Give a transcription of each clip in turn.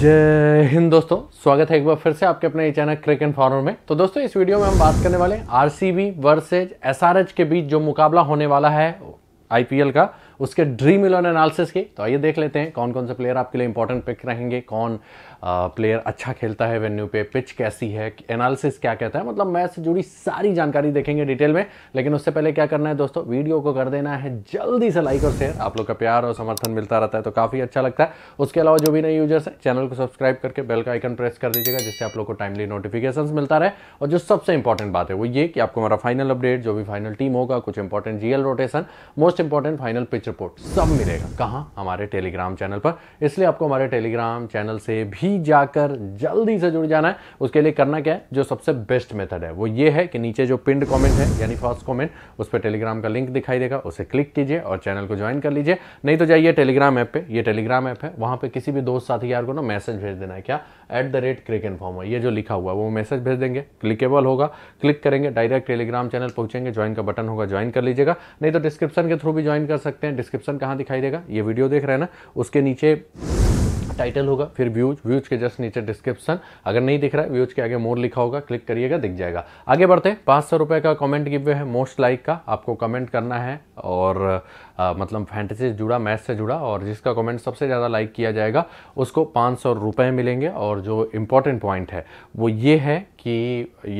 जय हिंद दोस्तों स्वागत है एक बार फिर से आपके अपने चैनल क्रिक एंड फॉर्मर में तो दोस्तों इस वीडियो में हम बात करने वाले C RCB versus S R H के बीच जो मुकाबला होने वाला है आईपीएल का उसके ड्रीम इलेवन एनालिसिस की तो आइए देख लेते हैं कौन कौन से प्लेयर आपके लिए इंपॉर्टेंट पिक रहेंगे कौन प्लेयर अच्छा खेलता है वेन्यू पे पिच कैसी है एनालिसिस क्या कहता है मतलब मैच से जुड़ी सारी जानकारी देखेंगे डिटेल में लेकिन उससे पहले क्या करना है दोस्तों वीडियो को कर देना है जल्दी से लाइक और शेयर आप लोग का प्यार और समर्थन मिलता रहता है तो काफ़ी अच्छा लगता है उसके अलावा जो भी नए यूजर्स हैं चैनल को सब्सक्राइब करके बेल का आइकन प्रेस कर दीजिएगा जिससे आप लोग को टाइमली नोटिफिकेशन मिलता रहे और जो सबसे इंपॉर्टेंट बात है वो ये कि आपको हमारा फाइनल अपडेट जो भी फाइनल टीम होगा कुछ important GL rotation most important final pitch report सब मिलेगा कहाँ हमारे टेलीग्राम चैनल पर इसलिए आपको हमारे टेलीग्राम चैनल से भी ही जाकर जल्दी से जुड़ जाना है उसके लिए करना क्या है जो सबसे बेस्ट मेथड है वो ये है कि नीचे जो पिंड कमेंट है यानी फर्स्ट कमेंट उस पर टेलीग्राम का लिंक दिखाई देगा उसे क्लिक कीजिए और चैनल को ज्वाइन कर लीजिए नहीं तो जाइए टेलीग्राम ऐप पे ये टेलीग्राम ऐप है वहाँ पे किसी भी दोस्त साथी यार को ना मैसेज भेज देना है क्या at the rate crick informer ये जो लिखा हुआ है वो मैसेज भेज देंगे क्लिकेबल होगा क्लिक करेंगे डायरेक्ट टेलीग्राम चैनल पहुंचेंगे ज्वाइन का बटन होगा ज्वाइन कर लीजिएगा नहीं तो डिस्क्रिप्शन के थ्रू भी ज्वाइन कर सकते हैं डिस्क्रिप्शन कहाँ दिखाई देगा ये वीडियो देख रहे हैं ना उसके नीचे टाइटल होगा फिर व्यूज व्यूज के जस्ट नीचे डिस्क्रिप्शन अगर नहीं दिख रहा है व्यूज के आगे मोर लिखा होगा क्लिक करिएगा दिख जाएगा आगे बढ़ते हैं पाँच सौ रुपये का कमेंट गिवे है मोस्ट लाइक का आपको कमेंट करना है और आ, मतलब फैंटेसी से जुड़ा मैथ से जुड़ा और जिसका कमेंट सबसे ज़्यादा लाइक किया जाएगा उसको पाँच सौ रुपये मिलेंगे और जो इम्पोर्टेंट पॉइंट है वो ये है कि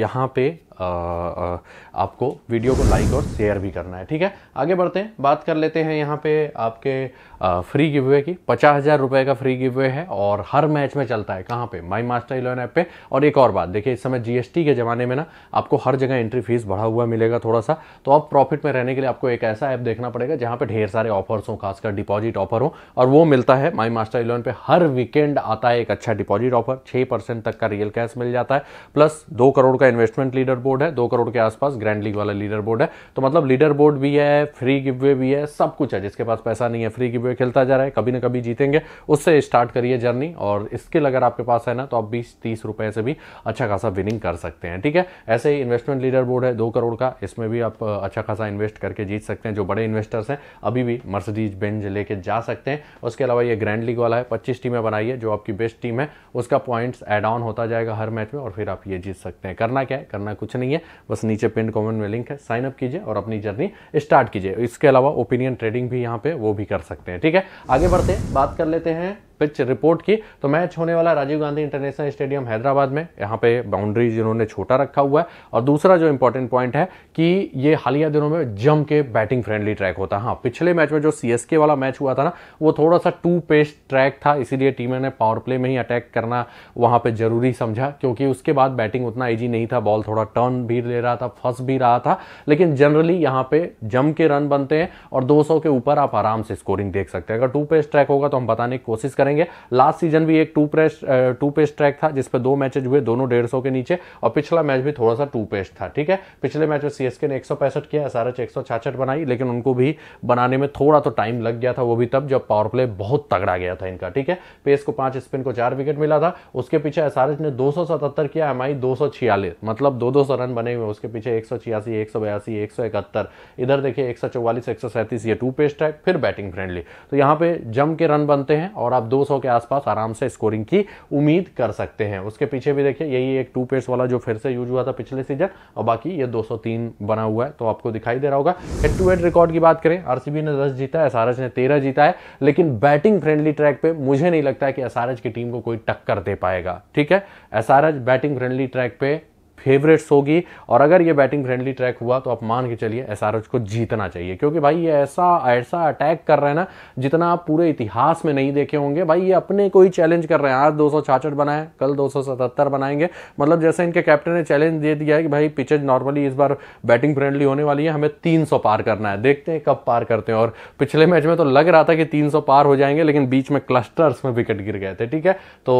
यहाँ पे आ, आ, आपको वीडियो को लाइक और शेयर भी करना है ठीक है आगे बढ़ते हैं बात कर लेते हैं यहाँ पे आपके फ्री गिव वे की पचास हज़ार रुपये का फ्री गिव वे है और हर मैच में चलता है कहाँ पे माई मास्टर इलेवन ऐप पे और एक और बात देखिए इस समय जीएसटी के ज़माने में ना आपको हर जगह एंट्री फीस बढ़ा हुआ मिलेगा थोड़ा सा तो अब प्रॉफिट में रहने के लिए आपको एक ऐसा ऐप देखना पड़ेगा जहाँ पर ढेर सारे ऑफर्स हों खासकर डिपॉजिट ऑफर हो और वो मिलता है माई मास्टर इलेवन पर हर वीकेंड आता है एक अच्छा डिपॉजिट ऑफर छः तक का रियल कैश मिल जाता है प्लस दो करोड़ का इन्वेस्टमेंट लीडर बोर्ड है दो करोड़ के आसपास ग्रैंड लीग वाला लीडर बोर्ड है तो मतलब लीडर बोर्ड भी है फ्री गिव भी है सब कुछ है जिसके पास पैसा नहीं है फ्री गिव हुए खेलता जा रहा है कभी ना कभी जीतेंगे उससे स्टार्ट करिए जर्नी और स्किल अगर आपके पास है ना तो आप बीस तीस रुपए से भी अच्छा खासा विनिंग कर सकते हैं ठीक है ऐसे ही इन्वेस्टमेंट लीडर बोर्ड है दो करोड़ का इसमें भी आप अच्छा खासा इन्वेस्ट करके जीत सकते हैं जो बड़े इन्वेस्टर्स हैं अभी भी मर्सिडीज बेंज लेके जा सकते हैं उसके अलावा ये ग्रैंड लीग वाला है पच्चीस टीमें बनाई है जो आपकी बेस्ट टीम है उसका पॉइंट्स एड ऑन होता जाएगा हर मैच में और फिर आप ये जीत सकते हैं करना क्या है करना कुछ नहीं है बस नीचे पिन कॉमेंट में लिंक है साइन अप कीजिए और अपनी जर्नी स्टार्ट कीजिए इसके अलावा ओपिनियन ट्रेडिंग भी यहाँ पे वो भी कर सकते हैं हैं ठीक है आगे बढ़ते हैं बात कर लेते हैं पिच रिपोर्ट की तो मैच होने वाला राजीव गांधी इंटरनेशनल स्टेडियम हैदराबाद में यहाँ पे बाउंड्रीज इन्होंने छोटा रखा हुआ है और दूसरा जो इंपॉर्टेंट पॉइंट है कि ये हालिया दिनों में जम के बैटिंग फ्रेंडली ट्रैक होता है हाँ पिछले मैच में जो सी वाला मैच हुआ था ना वो थोड़ा सा टू पेस्ट ट्रैक था इसीलिए टीम ने पावर प्ले में ही अटैक करना वहाँ पर जरूरी समझा क्योंकि उसके बाद बैटिंग उतना ईजी नहीं था बॉल थोड़ा टर्न भी ले रहा था फंस भी रहा था लेकिन जनरली यहाँ पे जम के रन बनते हैं और दो के ऊपर आप आराम से स्कोरिंग देख सकते हैं अगर टू पेस्ट ट्रैक होगा तो हम बताने की कोशिश करें करेंगे लास्ट सीजन भी एक two press two paced track था जिस पर दो मैचेज हुए दोनों डेढ़ सौ के नीचे और पिछला मैच भी थोड़ा सा टू पेस्ट था ठीक है पिछले मैच में सीएसके ने एक सौ पैंसठ किया एस आर एच बनाई लेकिन उनको भी बनाने में थोड़ा तो टाइम लग गया था वो भी तब जब पावर प्ले बहुत तगड़ा गया था इनका ठीक है पेस को पांच स्पिन को चार विकेट मिला था उसके पीछे एस ने दो सौ सतहत्तर किया एम आई दो सौ छियालीस मतलब दो दो सौ रन बने हुए उसके पीछे एक सौ छियासी एक सौ बयासी एक सौ इकहत्तर इधर देखिए एक सौ चौवालीस एक सौ सैंतीस ये टू पेस्ट ट्रैक फिर बैटिंग फ्रेंडली तो यहाँ पे जम के रन बनते हैं और आप दो 200 के आसपास आराम से स्कोरिंग की उम्मीद कर सकते हैं उसके पीछे भी देखिए यही एक टू पेस वाला जो फिर से यूज हुआ था पिछले सीजन और बाकी ये 203 बना हुआ है तो आपको दिखाई दे रहा होगा हेड टू हेड रिकॉर्ड की बात करें आरसीबी ने दस जीता है एसआरएच ने तेरह जीता है लेकिन बैटिंग फ्रेंडली ट्रैक पे मुझे नहीं लगता है कि एसआरएच की टीम को कोई टक्कर दे पाएगा ठीक है एसआरएच बैटिंग फ्रेंडली ट्रैक पे फेवरेट्स होगी और अगर ये बैटिंग फ्रेंडली ट्रैक हुआ तो आप मान के चलिए एस को जीतना चाहिए क्योंकि भाई ये ऐसा ऐसा अटैक कर रहे हैं ना जितना आप पूरे इतिहास में नहीं देखे होंगे भाई ये अपने को ही चैलेंज कर रहे हैं आज दो बनाए कल दो बनाएंगे मतलब जैसे इनके कैप्टन ने चैलेंज दे दिया है कि भाई पिचेज नॉर्मली इस बार बैटिंग फ्रेंडली होने वाली है हमें तीन पार करना है देखते हैं कब पार करते हैं और पिछले मैच में तो लग रहा था कि तीन पार हो जाएंगे लेकिन बीच में क्लस्टर्स में विकेट गिर गए थे ठीक है तो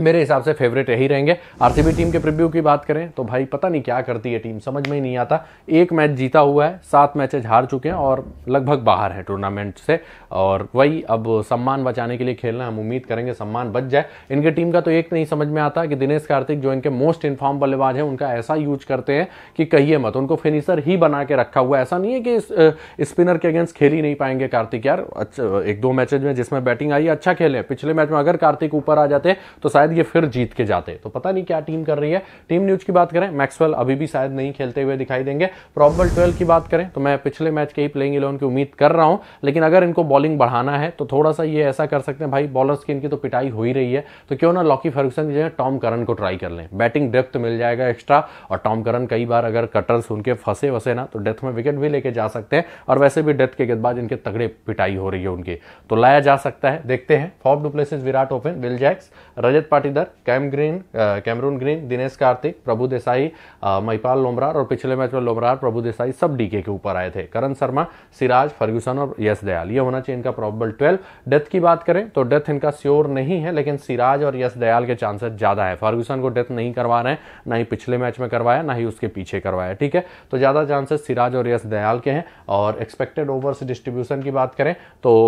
मेरे हिसाब से फेवरेट यही रहेंगे आरसीबी टीम के प्रिव्यू की बात करें तो भाई पता नहीं क्या करती है टीम समझ में ही नहीं आता एक मैच जीता हुआ है सात मैचेज हार चुके हैं और लगभग बाहर है टूर्नामेंट से और वही अब सम्मान बचाने के लिए खेलना हम उम्मीद करेंगे सम्मान बच जाए इनके टीम का तो एक नहीं समझ में आता कि दिनेश कार्तिक जो इनके मोस्ट इन्फॉर्म बल्लेबाज हैं उनका ऐसा यूज करते हैं कि कहिए मत उनको फिनिशर ही बना के रखा हुआ है ऐसा नहीं है कि स्पिनर के अगेंस्ट खेल ही नहीं पाएंगे कार्तिक यार अच्छा, एक दो मैचेज में जिसमें बैटिंग आई अच्छा खेले पिछले मैच में अगर कार्तिक ऊपर आ जाते तो शायद शायद ये फिर जीत के जाते तो पता नहीं क्या टीम कर रही है टीम न्यूज की बात करें मैक्सवेल अभी भी शायद नहीं खेलते हुए दिखाई देंगे प्रॉबल ट्वेल्व की बात करें तो मैं पिछले मैच के ही प्लेइंग इलेवन की उम्मीद कर रहा हूं लेकिन अगर इनको बॉलिंग बढ़ाना है तो थोड़ा सा ये ऐसा कर सकते हैं भाई बॉलर्स की इनकी तो पिटाई हो ही रही है तो क्यों ना लॉकी फर्गसन जो है टॉम करन को ट्राई कर लें बैटिंग डेप्थ मिल जाएगा एक्स्ट्रा और टॉम करन कई बार अगर कटर्स उनके फंसे वसे ना तो डेथ में विकेट भी लेके जा सकते हैं और वैसे भी डेथ के गेंदबाज इनके तगड़े पिटाई हो रही है उनकी तो लाया जा सकता है देखते हैं फॉर्म du Plessis Virat open Will Jacks Rajat Patidar Cam Green Cameron Green Dinesh Karthik Prabhu Desai Mahipal Lomror और पिछले मैच में लोमरार प्रभु देसाई सब डीके के ऊपर आए थे करण शर्मा सिराज फर्ग्यूसन और यश दयाल ये होना चाहिए इनका प्रॉबल ट्वेल्व डेथ की बात करें तो डेथ इनका श्योर नहीं है लेकिन सिराज और यश दयाल के चांसेस ज़्यादा है फर्ग्यूसन को डेथ नहीं करवा रहे हैं ना ही पिछले मैच में करवाया ना ही उसके पीछे करवाया ठीक है तो ज़्यादा चांसेस सिराज और यश दयाल के हैं और एक्सपेक्टेड ओवर्स डिस्ट्रीब्यूशन की बात करें तो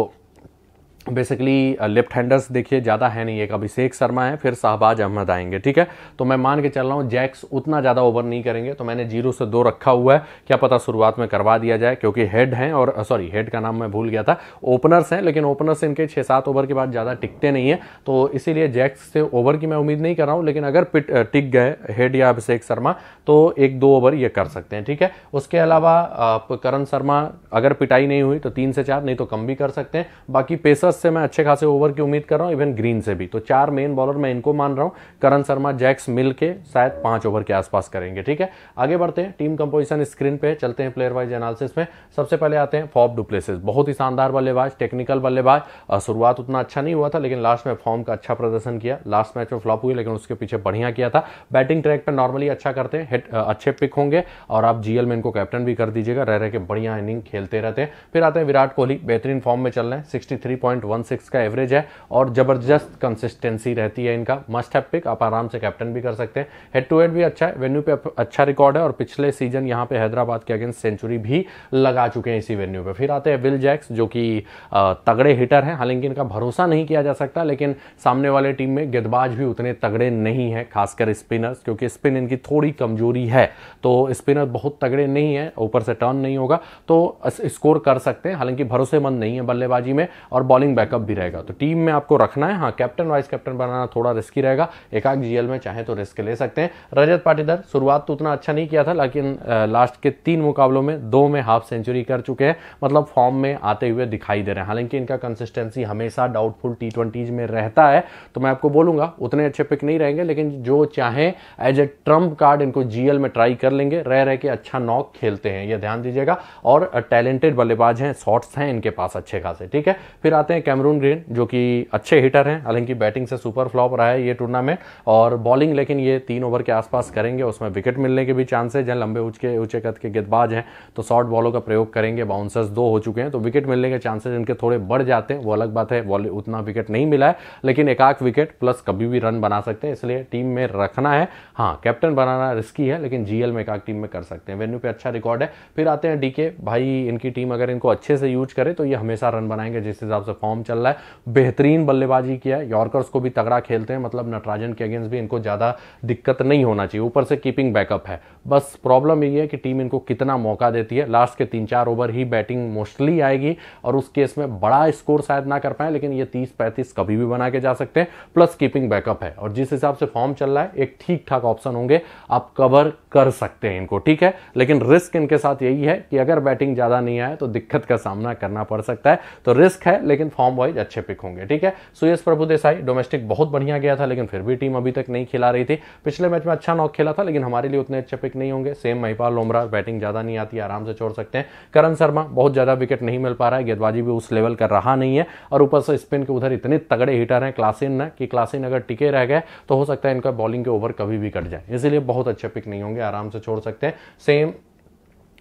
बेसिकली लेफ्ट हैंडर्स देखिए ज़्यादा है नहीं एक अभिषेक शर्मा है फिर शाहबाज अहमद आएंगे ठीक है तो मैं मान के चल रहा हूँ जैक्स उतना ज़्यादा ओवर नहीं करेंगे तो मैंने जीरो से दो रखा हुआ है क्या पता शुरुआत में करवा दिया जाए क्योंकि हेड हैं और सॉरी uh, हेड का नाम मैं भूल गया था ओपनर्स हैं लेकिन ओपनर्स इनके छः सात ओवर के बाद ज़्यादा टिकते नहीं है तो इसीलिए जैक्स से ओवर की मैं उम्मीद नहीं कर रहा हूँ लेकिन अगर पिट uh, टिक गए हेड या अभिषेक शर्मा तो एक दो ओवर ये कर सकते हैं ठीक है उसके अलावा करण शर्मा अगर पिटाई नहीं हुई तो तीन से चार नहीं तो कम भी कर सकते हैं बाकी पेसर दस से मैं अच्छे खासे ओवर की उम्मीद कर रहा हूँ इवन ग्रीन से भी तो चार मेन बॉलर मैं इनको मान रहा हूँ करण शर्मा जैक्स मिल के शायद पांच ओवर के आसपास करेंगे ठीक है आगे बढ़ते हैं टीम कंपोजिशन स्क्रीन पे चलते हैं प्लेयर वाइज एनालिसिस में सबसे पहले आते हैं फॉप डुप्लेसिस बहुत ही शानदार बल्लेबाज टेक्निकल बल्लेबाज शुरुआत उतना अच्छा नहीं हुआ था लेकिन लास्ट में फॉर्म का अच्छा प्रदर्शन किया लास्ट मैच में फ्लॉप हुई लेकिन उसके पीछे बढ़िया किया था बैटिंग ट्रैक पर नॉर्मली अच्छा करते हैं हिट अच्छे पिक होंगे और आप जीएल में इनको कैप्टन भी कर दीजिएगा रह रहे के बढ़िया इनिंग खेलते रहते हैं फिर आते हैं विराट कोहली बेहतरीन फॉर्म में चल रहे हैं सिक्सटी थ्री पॉइंट 0.16 का एवरेज है और जबरदस्त कंसिस्टेंसी रहती है इनका मस्ट हैव पिक आप आराम से कैप्टन भी कर सकते हैं हेड टू हेड भी अच्छा है वेन्यू पे अच्छा रिकॉर्ड है और पिछले सीजन यहाँ पे हैदराबाद के अगेंस्ट सेंचुरी भी लगा चुके हैं इसी वेन्यू पे फिर आते हैं विल जैक्स जो कि तगड़े हिटर हैं हालांकि इनका भरोसा नहीं किया जा सकता लेकिन सामने वाले टीम में गेंदबाज भी उतने तगड़े नहीं है खासकर स्पिनर्स क्योंकि स्पिन इनकी थोड़ी कमजोरी है तो स्पिनर बहुत तगड़े नहीं है ऊपर से टर्न नहीं होगा तो स्कोर कर सकते हैं हालांकि भरोसेमंद नहीं है बल्लेबाजी में और बॉलिंग स्टार्टिंग बैकअप भी रहेगा तो टीम में आपको रखना है हाँ कैप्टन वाइस कैप्टन बनाना थोड़ा रिस्की रहेगा एक आग जीएल में चाहे तो रिस्क ले सकते हैं रजत पाटीदार शुरुआत तो उतना अच्छा नहीं किया था लेकिन लास्ट के तीन मुकाबलों में दो में हाफ सेंचुरी कर चुके हैं मतलब फॉर्म में आते हुए दिखाई दे रहे हैं हालांकि इनका कंसिस्टेंसी हमेशा डाउटफुल टी ट्वेंटीज में रहता है तो मैं आपको बोलूंगा उतने अच्छे पिक नहीं रहेंगे लेकिन जो चाहे एज ए ट्रम्प कार्ड इनको जीएल में ट्राई कर लेंगे रह रहे के अच्छा नॉक खेलते हैं यह ध्यान दीजिएगा और टैलेंटेड बल्लेबाज हैं शॉट्स हैं इनके पास अच्छे खासे ठीक है फिर आते हैं हैं कैमरून ग्रीन जो कि अच्छे हिटर हैं हालांकि बैटिंग से सुपर फ्लॉप रहा है ये टूर्नामेंट और बॉलिंग लेकिन ये तीन ओवर के आसपास करेंगे उसमें विकेट मिलने के भी चांस है जहाँ लंबे उच के ऊंचे कद के गेंदबाज हैं तो शॉर्ट बॉलों का प्रयोग करेंगे बाउंसर्स दो हो चुके हैं तो विकेट मिलने के चांसेज इनके थोड़े बढ़ जाते हैं वो अलग बात है बॉल उतना विकेट नहीं मिला है लेकिन एक आख विकेट प्लस कभी भी रन बना सकते हैं इसलिए टीम में रखना है हाँ कैप्टन बनाना रिस्की है लेकिन जीएल में एक आख टीम में कर सकते हैं वेन्यू पे अच्छा रिकॉर्ड है फिर आते हैं डीके भाई इनकी टीम अगर इनको अच्छे से यूज करे तो ये हमेशा रन बनाएंगे जिस हिसाब से फॉर्म फॉर्म चल रहा है बेहतरीन बल्लेबाजी किया है यॉर्कर्स को भी तगड़ा खेलते हैं मतलब नटराजन के अगेंस्ट भी इनको ज़्यादा दिक्कत नहीं होना चाहिए ऊपर से कीपिंग बैकअप है बस प्रॉब्लम यही है कि टीम इनको कितना मौका देती है लास्ट के तीन चार ओवर ही बैटिंग मोस्टली आएगी और उस केस में बड़ा स्कोर शायद ना कर पाए लेकिन ये तीस पैंतीस कभी भी बना के जा सकते हैं प्लस कीपिंग बैकअप है और जिस हिसाब से फॉर्म चल रहा है एक ठीक ठाक ऑप्शन होंगे आप कवर कर सकते हैं इनको ठीक है लेकिन रिस्क इनके साथ यही है कि अगर बैटिंग ज़्यादा नहीं आए तो दिक्कत का सामना करना पड़ सकता है तो रिस्क है लेकिन फॉर्म वाइज अच्छे पिक होंगे ठीक है सुयश प्रभु देसाई डोमेस्टिक बहुत बढ़िया गया था लेकिन फिर भी टीम अभी तक नहीं खिला रही थी पिछले मैच में अच्छा नॉक खेला था लेकिन हमारे लिए उतने अच्छे पिक नहीं होंगे सेम महिपाल लोमरा बैटिंग ज़्यादा नहीं आती आराम से छोड़ सकते हैं करण शर्मा बहुत ज़्यादा विकेट नहीं मिल पा रहा है गेंदबाजी भी उस लेवल का रहा नहीं है और ऊपर से स्पिन के उधर इतने तगड़े हिटर हैं क्लासिन कि क्लासिन अगर टिके रह गए तो हो सकता है इनका बॉलिंग के ओवर कभी भी कट जाए इसलिए बहुत अच्छे पिक नहीं होंगे होंगे आराम से छोड़ सकते हैं सेम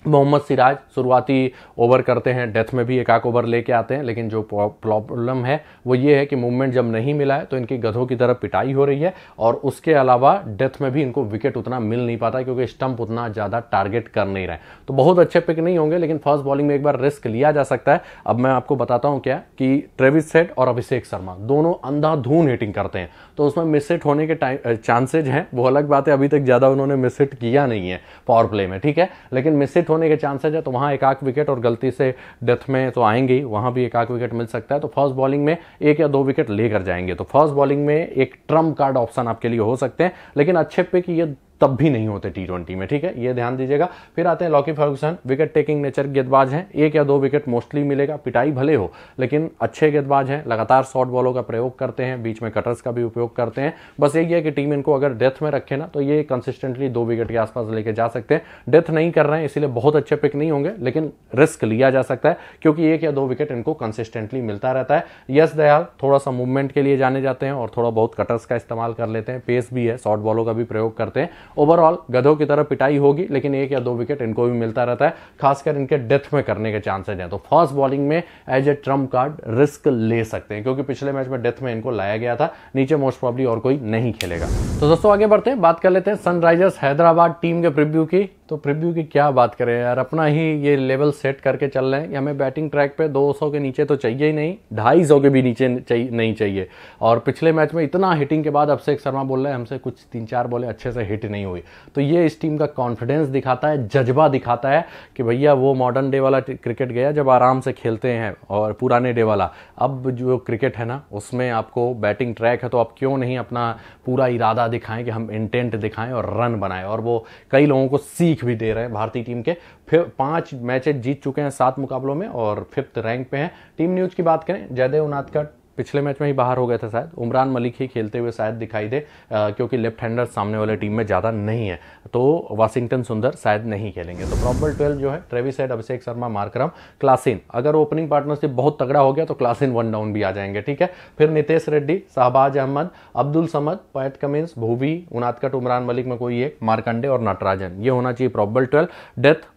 मोहम्मद सिराज शुरुआती ओवर करते हैं डेथ में भी एक आक ओवर लेके आते हैं लेकिन जो प्रॉब्लम है वो ये है कि मूवमेंट जब नहीं मिला है तो इनकी गधों की तरफ पिटाई हो रही है और उसके अलावा डेथ में भी इनको विकेट उतना मिल नहीं पाता क्योंकि स्टंप उतना ज़्यादा टारगेट कर नहीं रहे तो बहुत अच्छे पिक नहीं होंगे लेकिन फर्स्ट बॉलिंग में एक बार रिस्क लिया जा सकता है अब मैं आपको बताता हूँ क्या कि ट्रेविस सेट और अभिषेक शर्मा दोनों अंधाधून हिटिंग करते हैं तो उसमें मिस हिट होने के टाइम चांसेज हैं वो अलग बात है अभी तक ज़्यादा उन्होंने मिस हिट किया नहीं है पावर प्ले में ठीक है लेकिन मिस हिट होने के चांसेज है तो वहाँ एक आख विकेट और गलती से डेथ में तो आएंगे ही वहाँ भी एक आख विकेट मिल सकता है तो फर्स्ट बॉलिंग में एक या दो विकेट लेकर जाएंगे तो फर्स्ट बॉलिंग में एक ट्रम्प कार्ड ऑप्शन आपके लिए हो सकते हैं लेकिन अच्छे पे कि ये तब भी नहीं होते टी ट्वेंटी में ठीक है ये ध्यान दीजिएगा फिर आते हैं Lockie Ferguson wicket taking nature गेंदबाज हैं एक या दो विकेट मोस्टली मिलेगा पिटाई भले हो लेकिन अच्छे गेंदबाज हैं लगातार शॉर्ट बॉलों का प्रयोग करते हैं बीच में कटर्स का भी उपयोग करते हैं बस यही है कि टीम इनको अगर डेथ में रखे ना तो ये कंसिस्टेंटली दो विकेट के आसपास लेके जा सकते हैं डेथ नहीं कर रहे हैं इसीलिए बहुत अच्छे पिक नहीं होंगे लेकिन रिस्क लिया जा सकता है क्योंकि एक या दो विकेट इनको कंसिस्टेंटली मिलता रहता है यस दयाल थोड़ा सा मूवमेंट के लिए जाने जाते हैं और थोड़ा बहुत कटर्स का इस्तेमाल कर लेते हैं पेस भी है शॉर्ट बॉलों का भी प्रयोग करते हैं ओवरऑल गधों की तरह पिटाई होगी लेकिन एक या दो विकेट इनको भी मिलता रहता है खासकर इनके डेथ में करने के चांसेज हैं तो फर्स्ट बॉलिंग में as a trump card risk ले सकते हैं क्योंकि पिछले मैच में डेथ में इनको लाया गया था नीचे मोस्ट प्रॉब्ली और कोई नहीं खेलेगा तो दोस्तों आगे बढ़ते हैं बात कर लेते हैं सनराइजर्स हैदराबाद टीम के प्रिव्यू की तो प्रिव्यू की क्या बात करें यार अपना ही ये लेवल सेट करके चल रहे हैं कि हमें बैटिंग ट्रैक पे 200 के नीचे तो चाहिए ही नहीं सौ के भी नीचे चाहिए नहीं चाहिए और पिछले मैच में इतना हिटिंग के बाद अभिषेक शर्मा बोल रहे हैं हमसे कुछ तीन चार बोले अच्छे से हिट नहीं हुई तो ये इस टीम का कॉन्फिडेंस दिखाता है जज्बा दिखाता है कि भैया वो मॉडर्न डे वाला क्रिकेट गया जब आराम से खेलते हैं और पुराने डे वाला अब जो क्रिकेट है ना उसमें आपको बैटिंग ट्रैक है तो आप क्यों नहीं अपना पूरा इरादा दिखाएं कि हम इंटेंट दिखाएं और रन बनाएं और वो कई लोगों को सीख दिख भी दे रहे हैं भारतीय टीम के फिर पांच मैचेज जीत चुके हैं सात मुकाबलों में और फिफ्थ रैंक पे हैं टीम न्यूज की बात करें जयदेव नाथ का पिछले मैच में ही बाहर हो गए थे शायद उमरान मलिक ही खेलते हुए शायद दिखाई दे क्योंकि लेफ्ट हैंडर सामने वाले टीम में ज़्यादा नहीं है तो वाशिंगटन सुंदर शायद नहीं खेलेंगे तो प्रॉपर ट्वेल्व जो है Travis Head Abhishek Sharma Markram Klaasen अगर ओपनिंग पार्टनरशिप बहुत तगड़ा हो गया तो क्लासिन वन डाउन भी आ जाएंगे ठीक है फिर नितेश रेड्डी शाहबाज अहमद अब्दुल समद पैट कमिंस भूवी उनादकट उमरान मलिक में कोई एक मारकंडे और नटराजन ये होना चाहिए प्रॉबल ट्वेल्व डेथ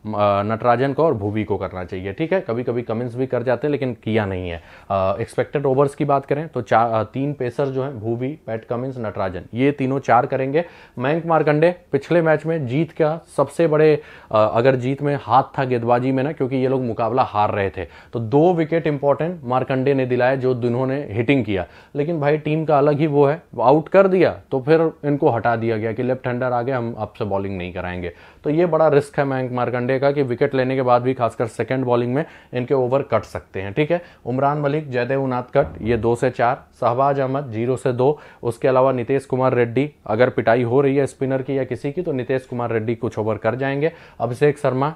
नटराजन को और भूवी को करना चाहिए ठीक है कभी कभी कमिंस भी कर जाते हैं लेकिन किया नहीं है एक्सपेक्टेड ओवर्स की बात करें तो चार तीन पेसर जो हैं भूवी पैट कमिंस नटराजन ये तीनों चार करेंगे मयंक मारकंडे पिछले मैच में जीत का सबसे बड़े अगर जीत में हाथ था गेंदबाजी में ना क्योंकि ये लोग मुकाबला हार रहे थे तो दो विकेट इंपॉर्टेंट मारकंडे ने दिलाए जो ने हिटिंग किया लेकिन भाई टीम का अलग ही वो है आउट कर दिया तो फिर इनको हटा दिया गया कि लेफ्ट हैंडर आगे हम आपसे बॉलिंग नहीं कराएंगे तो ये बड़ा रिस्क है मयंक मारकंडे का कि विकेट लेने के बाद भी खासकर सेकेंड बॉलिंग में इनके ओवर कट सकते हैं ठीक है उमरान मलिक जयदेव नाथ कट ये दो से चार शहबाज अहमद जीरो से दो उसके अलावा नितेश कुमार रेड्डी अगर पिटाई हो रही है स्पिनर की या किसी की तो नितेश कुमार रेड्डी कुछ ओवर कर जाएंगे अभिषेक शर्मा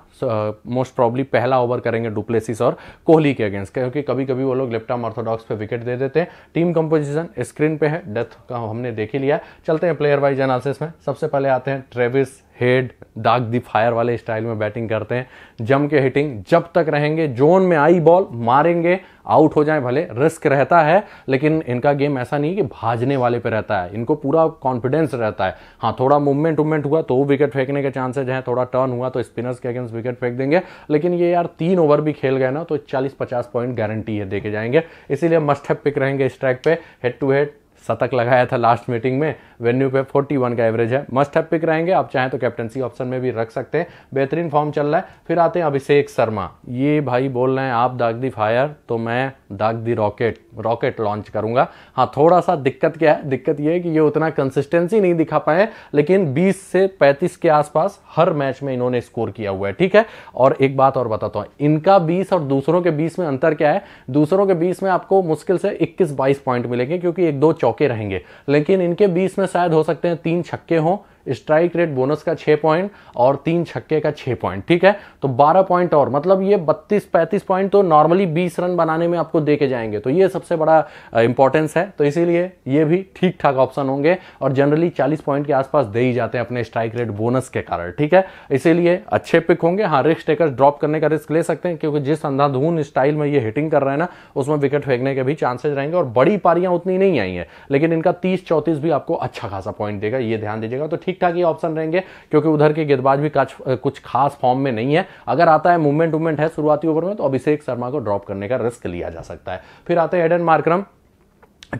मोस्ट प्रॉब्ली पहला ओवर करेंगे डुप्लेसिस और कोहली के अगेंस्ट क्योंकि कभी कभी वो लोग लेफ्ट ऑर्थोडॉक्स पे विकेट दे देते हैं टीम कंपोजिशन स्क्रीन पे है डेथ का हमने देख ही लिया चलते हैं प्लेयर वाइज एनालिसिस में सबसे पहले आते हैं ट्रेविस हेड दाग दी फायर वाले स्टाइल में बैटिंग करते हैं जम के हिटिंग जब तक रहेंगे जोन में आई बॉल मारेंगे आउट हो जाए भले रिस्क रहता है लेकिन इनका गेम ऐसा नहीं कि भाजने वाले पे रहता है इनको पूरा कॉन्फिडेंस रहता है हाँ थोड़ा मूवमेंट वूवमेंट हुआ तो विकेट फेंकने के चांसेज हैं थोड़ा टर्न हुआ तो स्पिनर्स के अगेंस्ट विकेट फेंक देंगे लेकिन ये यार तीन ओवर भी खेल गए ना तो चालीस पचास पॉइंट गारंटी है देखे जाएंगे इसीलिए मस्ट हैव पिक रहेंगे स्ट्राइक पे हेड टू हेड शतक लगाया था लास्ट मीटिंग में वेन्यू पे 41 का एवरेज है मस्ट हैव पिक रहेंगे आप चाहें तो कैप्टनसी ऑप्शन में भी रख सकते हैं बेहतरीन फॉर्म चल रहा है फिर आते हैं अभिषेक शर्मा ये भाई बोल रहे हैं आप दाग दी फायर तो मैं दाग दी रॉकेट रॉकेट लॉन्च करूंगा हाँ थोड़ा सा दिक्कत क्या है दिक्कत ये है कि ये उतना कंसिस्टेंसी नहीं दिखा पाए लेकिन 20 से 35 के आसपास हर मैच में इन्होंने स्कोर किया हुआ है ठीक है और एक बात और बताता हूँ इनका 20 और दूसरों के 20 में अंतर क्या है दूसरों के 20 में आपको मुश्किल से 21-22 पॉइंट मिलेंगे क्योंकि एक दो चौके रहेंगे लेकिन इनके 20 में शायद हो सकते हैं तीन छक्के हों स्ट्राइक रेट बोनस का छः पॉइंट और तीन छक्के का छः पॉइंट ठीक है तो बारह पॉइंट और मतलब ये बत्तीस पैंतीस पॉइंट तो नॉर्मली बीस रन बनाने में आपको दे के जाएंगे तो ये सबसे बड़ा इंपॉर्टेंस है तो इसीलिए ये भी ठीक ठाक ऑप्शन होंगे और जनरली चालीस पॉइंट के आसपास दे ही जाते हैं अपने स्ट्राइक रेट बोनस के कारण ठीक है इसीलिए अच्छे पिक होंगे हाँ रिस्क टेकर ड्रॉप करने का रिस्क ले सकते हैं क्योंकि जिस अंधाधुन स्टाइल में ये हिटिंग कर रहे हैं ना उसमें विकेट फेंकने के भी चांसेस रहेंगे और बड़ी पारियां उतनी नहीं आई है लेकिन इनका तीस चौतीस भी आपको अच्छा खासा पॉइंट देगा ये ध्यान दीजिएगा तो ठीक ठीक ठाक ही ऑप्शन रहेंगे क्योंकि उधर के गेंदबाज भी कुछ खास फॉर्म में नहीं है अगर आता है मूवमेंट वूवमेंट है शुरुआती ओवर में तो अभिषेक शर्मा को ड्रॉप करने का रिस्क लिया जा सकता है फिर आते हैं एडन मार्क्रम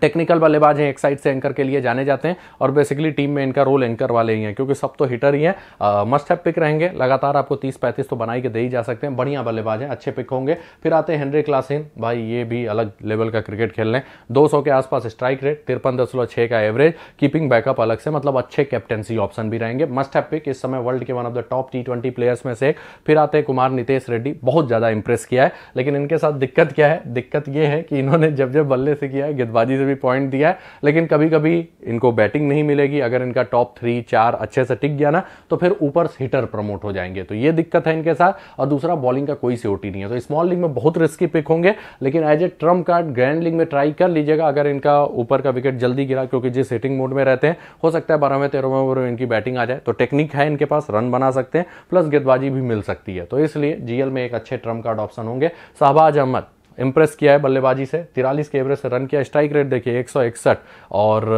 टेक्निकल बल्लेबाज हैं एक साइड से एंकर के लिए जाने जाते हैं और बेसिकली टीम में इनका रोल एंकर वाले ही हैं क्योंकि सब तो हिटर ही हैं मस्ट हैव पिक रहेंगे लगातार आपको 30 35 तो बनाई के दे ही जा सकते हैं बढ़िया बल्लेबाज हैं अच्छे पिक होंगे फिर आते हैं हेनरी क्लासिन भाई ये भी अलग लेवल का क्रिकेट खेल रहे हैं दो के आसपास स्ट्राइक रेट तिरपन का एवरेज कीपिंग बैकअप अलग से मतलब अच्छे कैप्टनसी ऑप्शन भी रहेंगे मस्ट हैव पिक इस समय वर्ल्ड के one of the top T players में से एक फिर आते हैं कुमार नितेश रेड्डी बहुत ज़्यादा इंप्रेस किया है लेकिन इनके साथ दिक्कत क्या है दिक्कत ये है कि इन्होंने जब जब बल्ले से किया है गेंदबाजी से भी पॉइंट दिया है लेकिन कभी कभी इनको बैटिंग नहीं मिलेगी अगर इनका टॉप थ्री चार अच्छे से टिक गया ना तो फिर ऊपर हिटर प्रमोट हो जाएंगे तो ये दिक्कत है इनके साथ और दूसरा बॉलिंग का कोई सियोरिटी नहीं है तो स्मॉल लीग में बहुत रिस्की पिक होंगे लेकिन as a trump card grand league में ट्राई कर लीजिएगा अगर इनका ऊपर का विकेट जल्दी गिरा क्योंकि जिस हिटिंग मोड में रहते हैं हो सकता है बारहवें तेरहवें ओवर में इनकी बैटिंग आ जाए तो टेक्निक है इनके पास रन बना सकते हैं प्लस गेंदबाजी भी मिल सकती है तो इसलिए जीएल में एक अच्छे ट्रम्प कार्ड ऑप्शन होंगे शाहबाज अहमद इम्प्रेस किया है बल्लेबाजी से तिरालीस के एवरेज से रन किया स्ट्राइक रेट देखिए एक और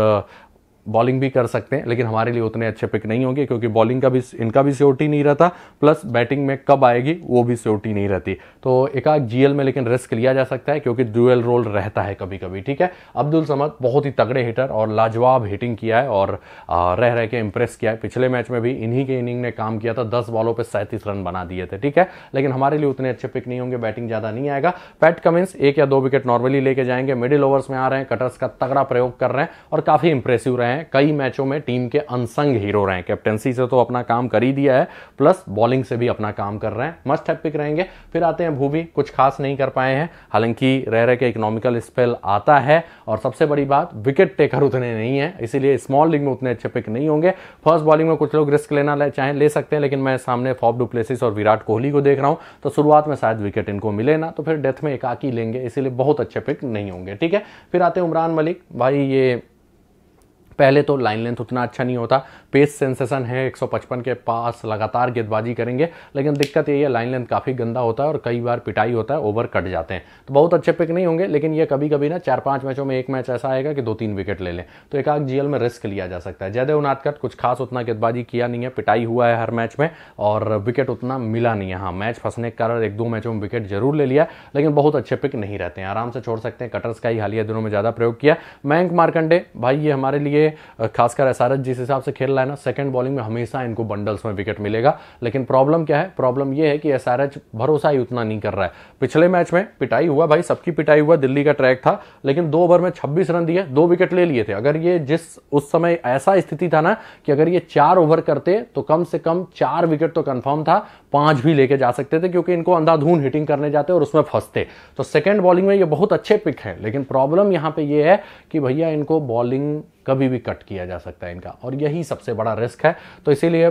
बॉलिंग भी कर सकते हैं लेकिन हमारे लिए उतने अच्छे पिक नहीं होंगे क्योंकि बॉलिंग का भी इनका भी सियोरिटी नहीं रहता प्लस बैटिंग में कब आएगी वो भी सियोरिटी नहीं रहती तो एकाक जीएल में लेकिन रिस्क लिया जा सकता है क्योंकि ड्यूएल रोल रहता है कभी कभी ठीक है अब्दुल समद बहुत ही तगड़े हिटर और लाजवाब हिटिंग किया है और रह रह के इंप्रेस किया है पिछले मैच में भी इन्हीं के इनिंग ने काम किया था दस बॉलों पर सैंतीस रन बना दिए थे ठीक है लेकिन हमारे लिए उतने अच्छे पिक नहीं होंगे बैटिंग ज़्यादा नहीं आएगा पैट कमिंस एक या दो विकेट नॉर्मली लेके जाएंगे मिडिल ओवर्स में आ रहे हैं कटर्स का तगड़ा प्रयोग कर रहे हैं और काफ़ी इंप्रेसिव रहे हैं हैं कई मैचों में टीम के अनसंग हीरो रहे हैं कैप्टनसी से तो अपना काम कर ही दिया है प्लस बॉलिंग से भी अपना काम कर रहे हैं मस्ट हैपिक रहेंगे फिर आते हैं भूवी कुछ खास नहीं कर पाए हैं हालांकि रह रहे के इकोनॉमिकल स्पेल आता है और सबसे बड़ी बात विकेट टेकर उतने नहीं है इसीलिए स्मॉल लीग में उतने अच्छे पिक नहीं होंगे फर्स्ट बॉलिंग में कुछ लोग रिस्क लेना ले, चाहें ले सकते हैं लेकिन मैं सामने फॉप डुप्लेसिस और विराट कोहली को देख रहा हूं तो शुरुआत में शायद विकेट इनको मिले ना तो फिर डेथ में एकाकी लेंगे इसीलिए बहुत अच्छे पिक नहीं होंगे ठीक है फिर आते हैं उमरान मलिक भाई ये पहले तो लाइन लेंथ उतना अच्छा नहीं होता पेस सेंसेशन है 155 के पास लगातार गेंदबाजी करेंगे लेकिन दिक्कत यही है लाइन लेंथ काफ़ी गंदा होता है और कई बार पिटाई होता है ओवर कट जाते हैं तो बहुत अच्छे पिक नहीं होंगे लेकिन ये कभी कभी ना चार पाँच मैचों में एक मैच ऐसा आएगा कि दो तीन विकेट ले लें तो एक आग जीएल में रिस्क लिया जा सकता है जयदेव नाथकट कुछ खास उतना गेंदबाजी किया नहीं है पिटाई हुआ है हर मैच में और विकेट उतना मिला नहीं है हाँ मैच फंसने के कारण एक दो मैचों में विकेट जरूर ले लिया लेकिन बहुत अच्छे पिक नहीं रहते हैं आराम से छोड़ सकते हैं कटर्स का ही हालिया दिनों में ज़्यादा प्रयोग किया मैंक मार्कंडे भाई ये हमारे लिए खासकर एसआरएच जिस हिसाब से खेल रहा है ना सेकंड बॉलिंग में हमेशा इनको बंडल्स में विकेट मिलेगा लेकिन प्रॉब्लम क्या है प्रॉब्लम यह है कि एसआरएच भरोसा ही उतना नहीं कर रहा है पिछले मैच में पिटाई हुआ भाई सबकी पिटाई हुआ दिल्ली का ट्रैक था लेकिन दो ओवर में छब्बीस रन दिए दो विकेट ले लिए थे अगर ये जिस उस समय ऐसा स्थिति था ना कि अगर ये चार ओवर करते तो कम से कम चार विकेट तो कंफर्म था पांच भी लेके जा सकते थे क्योंकि इनको अंधाधुन हिटिंग करने जाते और उसमें फंसते तो सेकंड बॉलिंग में ये बहुत अच्छे पिक हैं लेकिन प्रॉब्लम यहां पे ये है कि भैया इनको बॉलिंग कभी भी कट किया जा सकता है इनका और यही सबसे बड़ा रिस्क है तो इसीलिए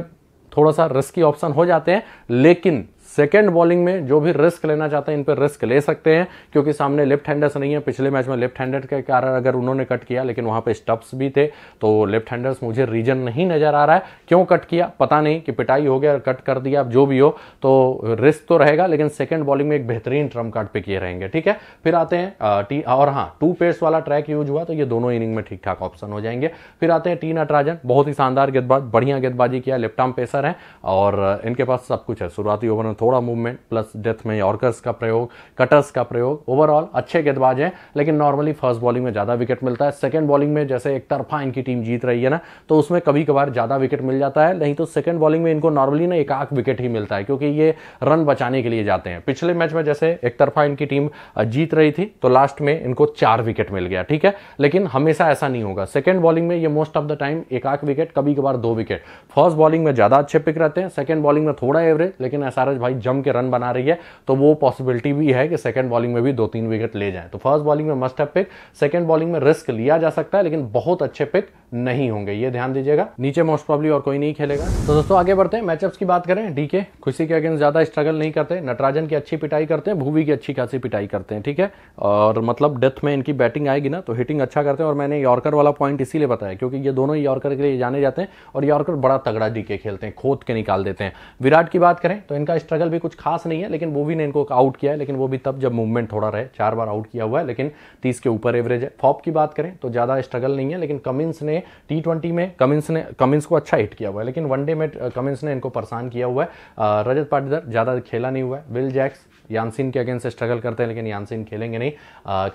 थोड़ा सा रिस्की ऑप्शन हो जाते हैं लेकिन सेकेंड बॉलिंग में जो भी रिस्क लेना चाहते हैं इन पर रिस्क ले सकते हैं क्योंकि सामने लेफ्ट हैंडर्स नहीं है पिछले मैच में लेफ्ट हैंडर के कारण अगर उन्होंने कट किया लेकिन वहां पर स्टप्स भी थे तो लेफ्ट हैंडर्स मुझे रीजन नहीं नजर आ रहा है क्यों कट किया पता नहीं कि पिटाई हो गया कट कर दिया जो भी हो तो रिस्क तो रहेगा लेकिन सेकेंड बॉलिंग में एक बेहतरीन ट्रम्प कार्ड पे किए रहेंगे ठीक है फिर आते हैं टी और हाँ टू पेस वाला ट्रैक यूज हुआ तो ये दोनों इनिंग में ठीक ठाक ऑप्शन हो जाएंगे फिर आते हैं टी नटराजन बहुत ही शानदार गेंदबाज बढ़िया गेंदबाजी किया लेफ्ट आर्म पेसर है और इनके पास सब कुछ है शुरुआती ओवर में थोड़ा मूवमेंट प्लस डेथ में यॉर्कर्स का प्रयोग कटर्स का प्रयोग ओवरऑल अच्छे गेंदबाज हैं लेकिन नॉर्मली फर्स्ट बॉलिंग में ज़्यादा विकेट मिलता है सेकेंड बॉलिंग में जैसे एक तरफा इनकी टीम जीत रही है ना तो उसमें कभी कभार ज़्यादा विकेट मिल जाता है नहीं तो सेकेंड बॉलिंग में इनको नॉर्मली ना एक आख विकेट ही मिलता है क्योंकि ये रन बचाने के लिए जाते हैं पिछले मैच में जैसे एक तरफा इनकी टीम जीत रही थी तो लास्ट में इनको चार विकेट मिल गया ठीक है लेकिन हमेशा ऐसा नहीं होगा सेकेंड बॉलिंग में ये मोस्ट ऑफ द टाइम एक आख विकेट कभी कभार दो विकेट फर्स्ट बॉलिंग में ज़्यादा अच्छे पिक रहते हैं सेकेंड बॉलिंग में थोड़ा एवरेज लेकिन एसआरएच भाई जम के रन बना रही है तो वो पॉसिबिलिटी भी है कि सेकंड बॉलिंग में भी दो तीन विकेट ले जाए तो फर्स्ट बॉलिंग में मस्ट है पिक सेकंड बॉलिंग में रिस्क लिया जा सकता है लेकिन बहुत अच्छे पिक नहीं होंगे ये ध्यान दीजिएगा नीचे मोस्ट प्रॉब्ली और कोई नहीं खेलेगा तो दोस्तों आगे बढ़ते हैं मैचअप्स की बात करें डीके खुशी के अगेंस्ट ज्यादा स्ट्रगल नहीं करते नटराजन की अच्छी पिटाई करते हैं भूवी की अच्छी खासी पिटाई करते हैं ठीक है और मतलब डेथ में इनकी बैटिंग आएगी ना तो हिटिंग अच्छा करते हैं और मैंने यॉर्कर वाला पॉइंट इसीलिए बताया क्योंकि ये दोनों यॉर्कर के लिए जाने जाते हैं और यॉर्कर बड़ा तगड़ा डीके खेलते हैं खोद के निकाल देते हैं विराट की बात करें तो इनका स्ट्रगल स्ट्रगल भी कुछ खास नहीं है लेकिन वो भी ने इनको आउट किया है लेकिन वो भी तब जब मूवमेंट थोड़ा रहे चार बार आउट किया हुआ है लेकिन तीस के ऊपर एवरेज है फॉप की बात करें तो ज़्यादा स्ट्रगल नहीं है लेकिन कमिंस ने टी में कमिंस ने कमिंस को अच्छा हिट किया हुआ है लेकिन वनडे में कमिंस uh, ने इनको परेशान किया हुआ है रजत पाटीदार ज़्यादा खेला नहीं हुआ है विल जैक्स यानसिन के अगेंस्ट स्ट्रगल करते हैं लेकिन यानसिन खेलेंगे नहीं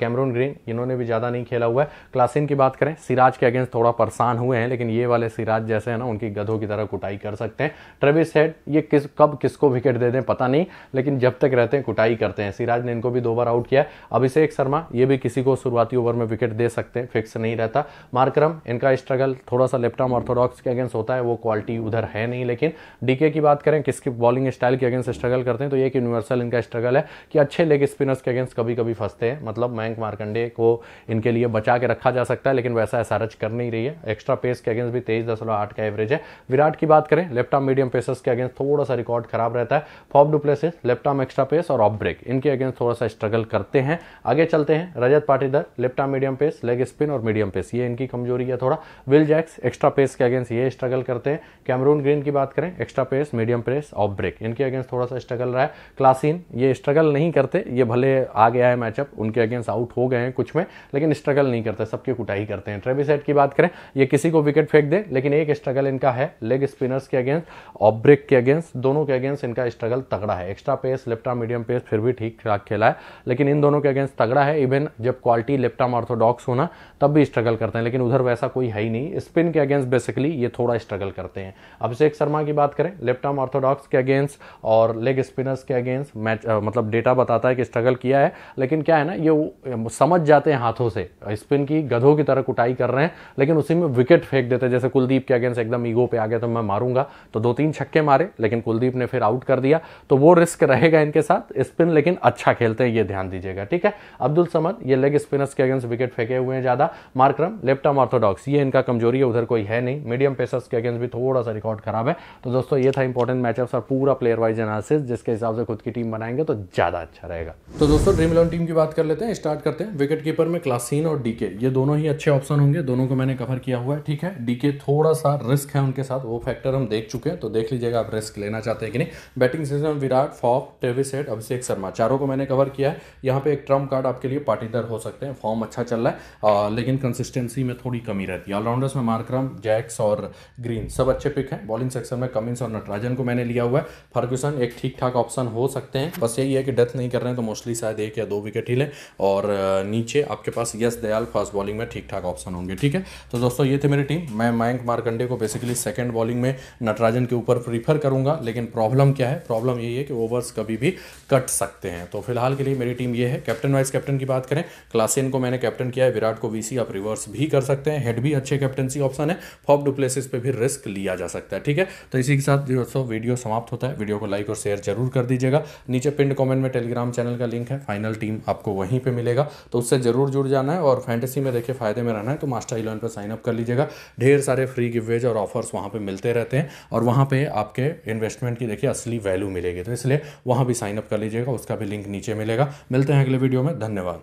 कैमरून ग्रीन इन्होंने भी ज़्यादा नहीं खेला हुआ है क्लासिन की बात करें सिराज के अगेंस्ट थोड़ा परेशान हुए हैं लेकिन ये वाले सिराज जैसे हैं ना उनकी गधों की तरह कुटाई कर सकते हैं ट्रेविस हेड ये किस कब किसको विकेट दे दें पता नहीं लेकिन जब तक रहते हैं कुटाई करते हैं सिराज ने इनको भी दो बार आउट किया अभिषेक शर्मा ये भी किसी को शुरुआती ओवर में विकेट दे सकते हैं फिक्स नहीं रहता मार्क्रम इनका स्ट्रगल थोड़ा सा लेफ्टआर्म ऑर्थोडॉक्स के अगेंस्ट होता है वो क्वालिटी उधर है नहीं लेकिन डीके की बात करें किसकी बॉलिंग स्टाइल के अगेंस्ट स्ट्रगल करते हैं तो ये एक यूनिवर्सल इनका स्ट्रगल स्ट्रगल है कि अच्छे लेग स्पिनर्स के अगेंस्ट कभी कभी फंसते हैं मतलब मयंक मार्कंडे को इनके लिए बचा के रखा जा सकता है लेकिन वैसा ऐसा रच कर नहीं रही है एक्स्ट्रा पेस के अगेंस्ट भी तेईस दशमलव आठ का एवरेज है विराट की बात करें लेफ्ट मीडियम पेसर्स के अगेंस्ट थोड़ा सा रिकॉर्ड खराब रहता है फॉर्म du Plessis left arm extra pace और ऑफ ब्रेक इनके अगेंस्ट थोड़ा सा स्ट्रगल करते हैं आगे चलते हैं Rajat Patidar left medium pace leg spin और मीडियम पेस ये इनकी कमजोरी है थोड़ा विल जैक्स एक्स्ट्रा पेस के अगेंस्ट ये स्ट्रगल करते हैं कैमरून ग्रीन की बात करें extra pace medium pace off break इनके अगेंस्ट थोड़ा सा स्ट्रगल रहा है क्लासिन ये स्ट्रगल नहीं करते ये भले आ गया है मैचअप उनके अगेंस्ट आउट हो गए हैं कुछ में लेकिन स्ट्रगल नहीं करते सबकी कुटाई करते हैं ट्रेविस हेड की बात करें ये किसी को विकेट फेंक दे लेकिन एक स्ट्रगल इनका है लेग स्पिनर्स के अगेंस्ट ऑफ ब्रेक के अगेंस्ट दोनों के अगेंस्ट इनका स्ट्रगल तगड़ा है एक्स्ट्रा पेस लेफ्टा मीडियम पेस फिर भी ठीक ठाक खेला है लेकिन इन दोनों के अगेंस्ट तगड़ा है इवन जब क्वालिटी लेफ्ट आर्म ऑर्थोडॉक्स होना तब भी स्ट्रगल करते हैं लेकिन उधर वैसा कोई है ही नहीं स्पिन के अगेंस्ट बेसिकली ये थोड़ा स्ट्रगल करते हैं अभिषेक शर्मा की बात करें लेफ्ट आर्म ऑर्थोडॉक्स के अगेंस्ट और लेग स्पिनर्स के अगेंस्ट मैच मतलब डेटा बताता है कि स्ट्रगल किया है लेकिन क्या है ना ये समझ जाते हैं हाथों से स्पिन की गधों की तरह कुटाई कर रहे हैं लेकिन उसी में विकेट फेंक देते हैं जैसे कुलदीप के अगेंस्ट एकदम ईगो पे आ गया तो मैं मारूंगा तो दो तीन छक्के मारे लेकिन कुलदीप ने फिर आउट कर दिया तो वो रिस्क रहेगा इनके साथ स्पिन लेकिन अच्छा खेलते हैं ये ध्यान दीजिएगा ठीक है अब्दुल समद ये लेग स्पिनर्स के अगेंस्ट विकेट फेंके हुए हैं ज़्यादा मार्क्रम लेफ्ट आर्म ऑर्थोडॉक्स ये इनका कमजोरी है उधर कोई है नहीं मीडियम पेसर्स के अगेंस्ट भी थोड़ा सा रिकॉर्ड खराब है तो दोस्तों ये था इंपॉर्टेंट मैचअप्स और पूरा प्लेयर वाइज एनालिसिस जिसके हिसाब से खुद की टीम बनाएंगे तो तो ज़्यादा अच्छा रहेगा तो दोस्तों ड्रीम इलेवन टीम की बात कर लेते हैं स्टार्ट करते हैं विकेट कीपर में क्लासीन और डीके ये दोनों ही अच्छे ऑप्शन होंगे दोनों को मैंने कवर किया हुआ है ठीक है डीके थोड़ा सा रिस्क है उनके साथ वो फैक्टर हम देख चुके हैं तो देख लीजिएगा आप रिस्क लेना चाहते हैं कि नहीं बैटिंग सिस्टम विराट फॉक टेविस हेट अभिषेक शर्मा चारों को मैंने कवर किया है यहाँ पे एक ट्रम्प कार्ड आपके लिए पार्टीदार हो सकते हैं फॉर्म अच्छा चल रहा है लेकिन कंसिस्टेंसी में थोड़ी कमी रहती है ऑलराउंडर्स में मार्क्रम जैक्स और ग्रीन सब अच्छे पिक है बॉलिंग सेक्शन में कमिंस और नटराजन को मैंने लिया हुआ है फर्ग्यूसन एक ठीक ठाक ऑप्शन हो सकते हैं बस क्या ये है कि डेथ नहीं कर रहे हैं तो मोस्टली शायद एक या दो विकेट ही लें और नीचे आपके पास यस दयाल फास्ट बॉलिंग में ठीक ठाक ऑप्शन होंगे ठीक है तो दोस्तों ये थे मेरी टीम मैं मयंक मारकंडे को बेसिकली सेकेंड बॉलिंग में नटराजन के ऊपर प्रीफर करूंगा लेकिन प्रॉब्लम क्या है प्रॉब्लम यही है कि ओवर्स कभी भी कट सकते हैं तो फिलहाल के लिए मेरी टीम ये है कैप्टन वाइस कैप्टन की बात करें क्लासियन को मैंने कैप्टन किया है विराट को वीसी आप रिवर्स भी कर सकते हैं हेड भी अच्छे कैप्टनसी ऑप्शन है फॉप डुप्लेसिस पे भी रिस्क लिया जा सकता है ठीक है तो इसी के साथ दोस्तों वीडियो समाप्त होता है वीडियो को लाइक और शेयर जरूर कर दीजिएगा नीचे पिंड कमेंट में टेलीग्राम चैनल का लिंक है फाइनल टीम आपको वहीं पे मिलेगा तो उससे ज़रूर जुड़ जाना है और फैंटेसी में देखे फ़ायदे में रहना है तो मास्टर इलेवन पर साइन अप कर लीजिएगा ढेर सारे फ्री गिवेज और ऑफर्स वहाँ पर मिलते रहते हैं और वहाँ पर आपके इन्वेस्टमेंट की देखिए असली वैल्यू मिलेगी तो इसलिए वहाँ भी साइन अप कर लीजिएगा उसका भी लिंक नीचे मिलेगा मिलते हैं अगले वीडियो में धन्यवाद